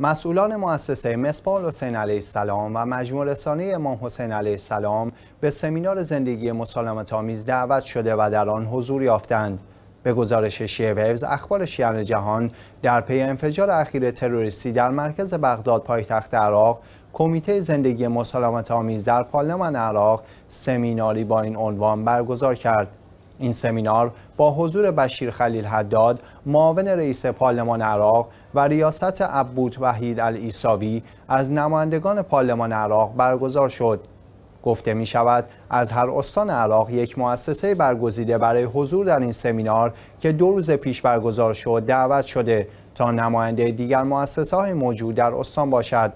مسئولان مؤسسه مصباح حسین علیه السلام و مجموع رسانه امام حسین علیه السلام به سمینار زندگی مسالمت آمیز دعوت شده و در آن حضور یافتند. به گزارش شیعه ویوز اخبار شیعه جهان در پی انفجار اخیر تروریستی در مرکز بغداد پایتخت عراق کمیته زندگی مسالمت آمیز در پارلمان عراق سمیناری با این عنوان برگزار کرد این سمینار با حضور بشیر خلیل حداد معاون رئیس پارلمان عراق و ریاست عبود وحید العیساوی از نمایندگان پارلمان عراق برگزار شد گفته می شود از هر استان عراق یک مؤسسه برگزیده برای حضور در این سمینار که دو روز پیش برگزار شد دعوت شده تا نماینده دیگر مؤسسه های موجود در استان باشد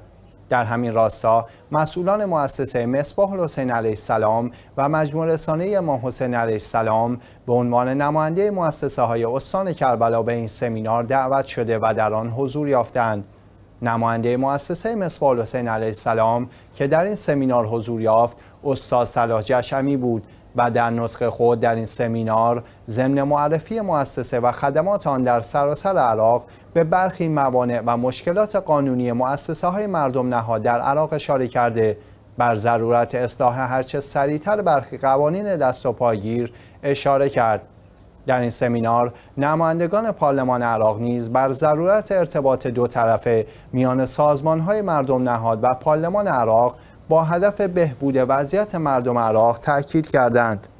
در همین راستا مسئولان مؤسسه مصباح الحسین علیه السلام و مجموع رسانه امام حسین علیه السلام به عنوان نماینده مؤسسه های استان کربلا به این سمینار دعوت شده و در آن حضور یافتند نماینده مؤسسه مصباح الحسین علیه السلام که در این سمینار حضور یافت استاد صلاح جشمی بود و در نطق خود در این سمینار ضمن معرفی مؤسسه و خدمات آن در سراسر عراق به برخی موانع و مشکلات قانونی مؤسسه های مردم نهاد در عراق اشاره کرده بر ضرورت اصلاح هرچه سریعتر برخی قوانین دست و پاگیر اشاره کرد در این سمینار نمایندگان پارلمان عراق نیز بر ضرورت ارتباط دو طرفه میان سازمان های مردم نهاد و پارلمان عراق با هدف بهبود وضعیت مردم عراق تاکید کردند.